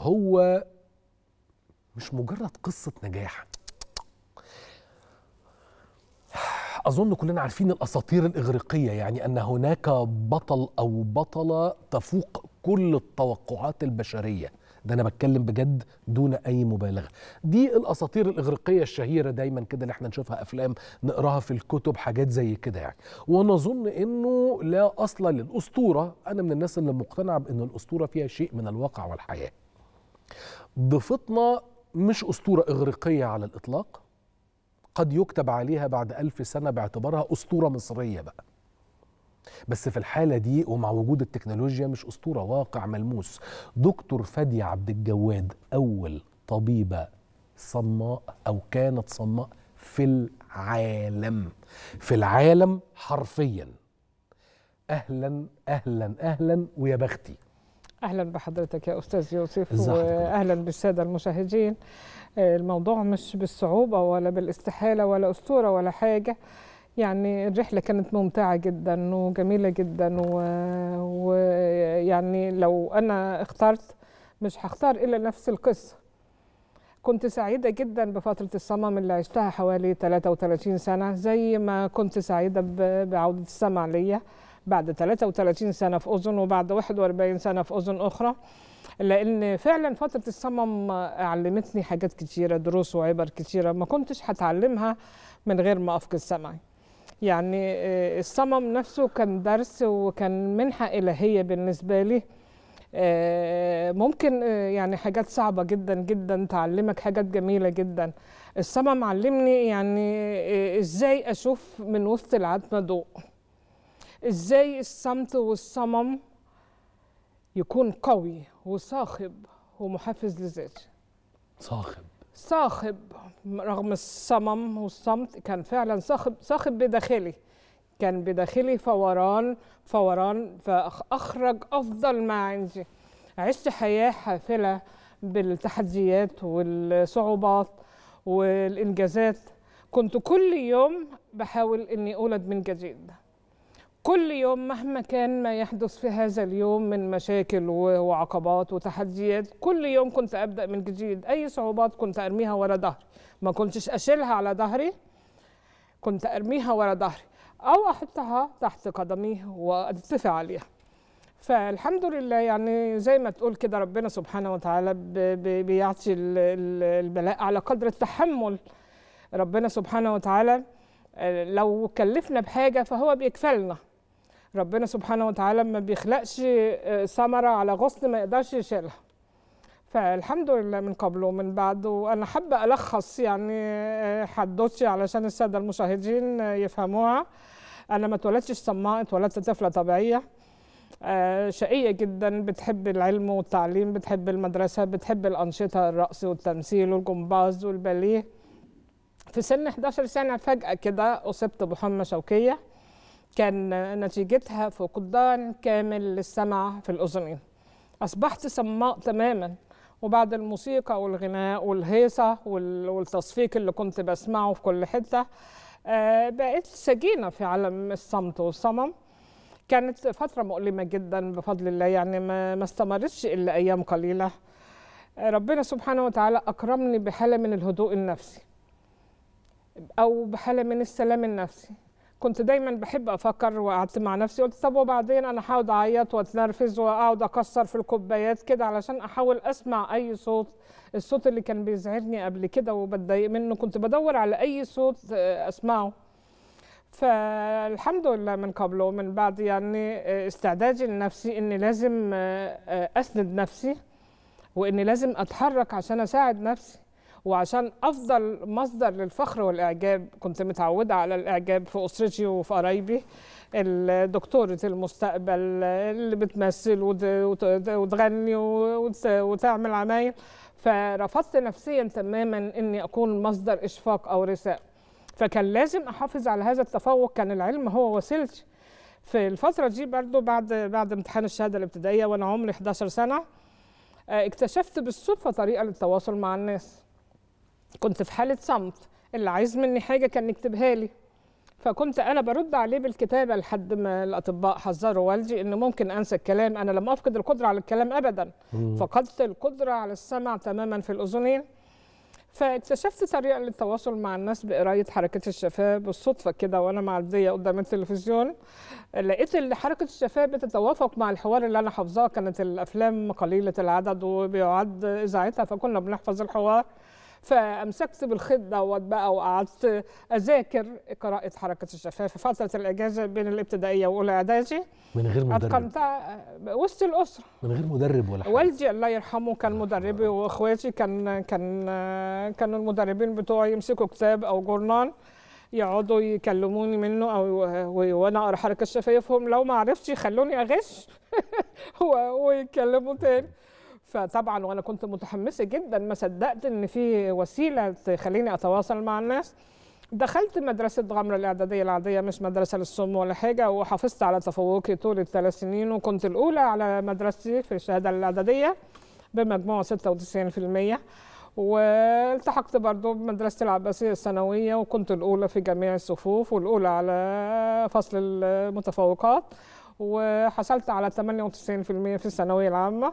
هو مش مجرد قصة نجاح أظن كلنا عارفين الأساطير الإغريقية يعني أن هناك بطل أو بطلة تفوق كل التوقعات البشرية ده أنا بتكلم بجد دون أي مبالغة دي الأساطير الإغريقية الشهيرة دايما كده اللي احنا نشوفها أفلام نقراها في الكتب حاجات زي كده يعني ونظن أنه لا أصل للأسطورة أنا من الناس اللي مقتنعة بأن الأسطورة فيها شيء من الواقع والحياة ضفتنا مش أسطورة إغريقية على الإطلاق قد يكتب عليها بعد ألف سنة باعتبارها أسطورة مصرية بقى بس في الحالة دي ومع وجود التكنولوجيا مش أسطورة واقع ملموس دكتور فادي عبد الجواد أول طبيبة صماء أو كانت صماء في العالم في العالم حرفيا أهلا أهلا أهلا ويا بختي اهلا بحضرتك يا استاذ يوسف واهلا بالساده المشاهدين الموضوع مش بالصعوبه ولا بالاستحاله ولا اسطوره ولا حاجه يعني الرحلة كانت ممتعة جدا وجميلة جدا ويعني و... يعني لو أنا اخترت مش هختار إلا نفس القصة كنت سعيدة جدا بفترة الصمم اللي عشتها حوالي 33 سنة زي ما كنت سعيدة ب... بعودة السمع ليا بعد 33 سنة في أذن وبعد 41 سنة في أذن أخرى لأن فعلا فترة الصمم علمتني حاجات كتيرة دروس وعبر كتيرة ما كنتش هتعلمها من غير ما أفقد سمعي يعني آه، الصمم نفسه كان درس وكان منحة إلهية بالنسبة لي آه، ممكن آه، يعني حاجات صعبة جدا جدا تعلمك حاجات جميلة جدا الصمم علمني يعني ازاي اشوف من وسط العتمة ضوء ازاي الصمت والصمم يكون قوي وصاخب ومحفز لذاته صاخب صاخب رغم الصمم والصمت كان فعلا صاخب صاخب بداخلي كان بداخلي فوران فوران فأخرج أفضل ما عندي عشت حياة حافلة بالتحديات والصعوبات والإنجازات كنت كل يوم بحاول إني أولد من جديد كل يوم مهما كان ما يحدث في هذا اليوم من مشاكل وعقبات وتحديات كل يوم كنت أبدأ من جديد أي صعوبات كنت أرميها ورا ظهري ما كنتش أشيلها على ظهري كنت أرميها ورا ظهري أو أحطها تحت قدمي وأرتفع عليها فالحمد لله يعني زي ما تقول كده ربنا سبحانه وتعالى بيعطي البلاء على قدر التحمل ربنا سبحانه وتعالى آه، لو كلفنا بحاجة فهو بيكفلنا ربنا سبحانه وتعالى ما بيخلقش آه، ثمرة على غصن ما يقدرش يشيلها فالحمد لله من قبله ومن بعده وأنا حابة ألخص يعني آه، حدوتي علشان السادة المشاهدين آه، يفهموها أنا ما اتولدتش صماء اتولدت طفلة طبيعية شقية جدا بتحب العلم والتعليم بتحب المدرسة بتحب الأنشطة الرقص والتمثيل والجمباز والباليه في سن 11 سنة فجأة كده أصبت بحمى شوكية كان نتيجتها فقدان كامل للسمع في الأذنين أصبحت صماء تماما وبعد الموسيقى والغناء والهيصة والتصفيق اللي كنت بسمعه في كل حتة آه، بقيت سجينة في عالم الصمت والصمم كانت فترة مؤلمة جدا بفضل الله يعني ما استمرتش إلا أيام قليلة ربنا سبحانه وتعالى أكرمني بحالة من الهدوء النفسي أو بحالة من السلام النفسي كنت دايما بحب افكر وقعدت مع نفسي قلت طب وبعدين انا هقعد اعيط واتنرفز واقعد اكسر في الكوبايات كده علشان احاول اسمع اي صوت الصوت اللي كان بيزعجني قبل كده وبتضايق منه كنت بدور على اي صوت آه، اسمعه فالحمد لله من قبله ومن بعد يعني آه، استعدادي لنفسي اني لازم آه، اسند نفسي واني لازم اتحرك عشان اساعد نفسي وعشان افضل مصدر للفخر والاعجاب كنت متعوده على الاعجاب في اسرتي وفي قرايبي الدكتوره المستقبل اللي بتمثل وتغني وتعمل عمايل فرفضت نفسيا تماما اني اكون مصدر اشفاق او رثاء فكان لازم احافظ على هذا التفوق كان العلم هو وسيلتي في الفتره دي برضو بعد بعد امتحان الشهاده الابتدائيه وانا عمري 11 سنه آه، اكتشفت بالصدفه طريقه للتواصل مع الناس كنت في حاله صمت اللي عايز مني حاجه كان يكتبها لي فكنت انا برد عليه بالكتابه لحد ما الاطباء حذروا والدي إنه ممكن انسى الكلام انا لم افقد القدره على الكلام ابدا فقدت القدره على السمع تماما في الاذنين فاكتشفت طريقه للتواصل مع الناس بقرايه حركة الشفاه بالصدفه كده وانا معديه قدام التلفزيون لقيت ان حركه الشفاه بتتوافق مع الحوار اللي انا حافظاه كانت الافلام قليله العدد وبيعد اذاعتها فكنا بنحفظ الحوار فامسكت بالخيط دوت بقى وقعدت اذاكر قراءه حركه الشفايف في فتره الاجازه بين الابتدائيه واولى اعدادي من غير مدرب اتقنتها آه، وسط الاسره من غير مدرب ولا حاجه والدي الله يرحمه كان مدربي واخواتي كان كان آه، كانوا المدربين بتوعي يمسكوا كتاب او جورنال يقعدوا يكلموني منه او آه، وانا اقرا حركه الشفايفهم لو ما عرفتش يخلوني اغش ويتكلموا تاني فطبعا وانا كنت متحمسه جدا ما صدقت ان في وسيله تخليني اتواصل مع الناس دخلت مدرسة غمر الإعدادية العادية مش مدرسة للصم ولا حاجة وحافظت على تفوقي طول الثلاث سنين وكنت الأولى على مدرستي في الشهادة الإعدادية بمجموع 96% والتحقت برضو بمدرسة العباسية الثانوية وكنت الأولى في جميع الصفوف والأولى على فصل المتفوقات وحصلت على 98% في الثانوية العامة